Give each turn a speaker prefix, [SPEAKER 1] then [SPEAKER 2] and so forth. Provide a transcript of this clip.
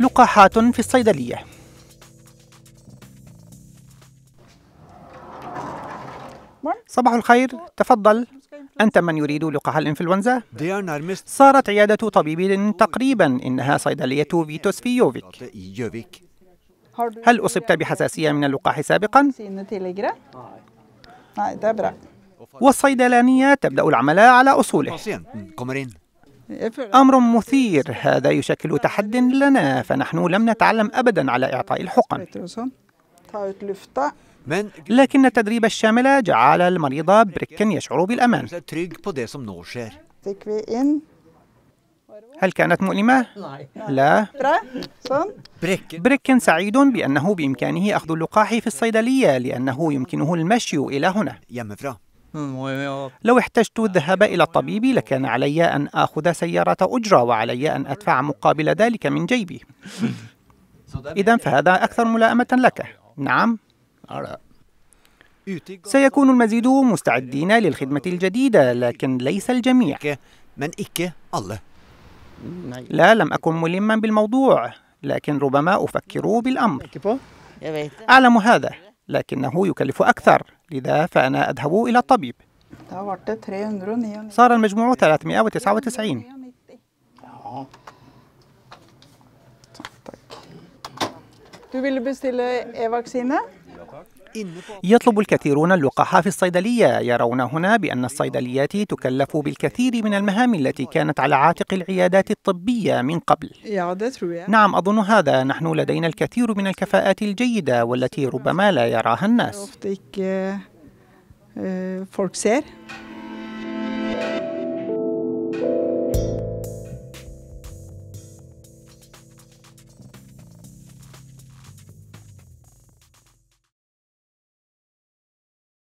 [SPEAKER 1] لقاحات في الصيدلية صباح الخير تفضل أنت من يريد لقاح الإنفلونزا؟ صارت عيادة طبيب تقريبا إنها صيدلية فيتوس في يوفيك هل أصبت بحساسية من اللقاح سابقا؟ نعم، والصيدلانية تبدأ العمل على أصوله mm, أمر مثير هذا يشكل تحد لنا فنحن لم نتعلم أبدا على إعطاء الحقن لكن التدريب الشامل جعل المريض بريكا يشعر بالأمان هل كانت مؤلمة؟ لا بريكن سعيد بأنه بإمكانه أخذ اللقاح في الصيدلية لأنه يمكنه المشي إلى هنا لو احتجت الذهاب إلى الطبيب لكان علي أن آخذ سيارة أجرة وعلي أن أدفع مقابل ذلك من جيبي إذا فهذا أكثر ملائمة لك نعم سيكون المزيد مستعدين للخدمة الجديدة لكن ليس الجميع لا لم أكن ملما بالموضوع لكن ربما أفكر بالأمر أعلم هذا لكنه يكلف أكثر لذا فأنا أذهب إلى الطبيب صار المجموع 399 Du ville bestille e-vaksine? يطلب الكثيرون اللقاح في الصيدلية يرون هنا بأن الصيدليات تكلف بالكثير من المهام التي كانت على عاتق العيادات الطبية من قبل نعم أظن هذا نحن لدينا الكثير من الكفاءات الجيدة والتي ربما لا يراها الناس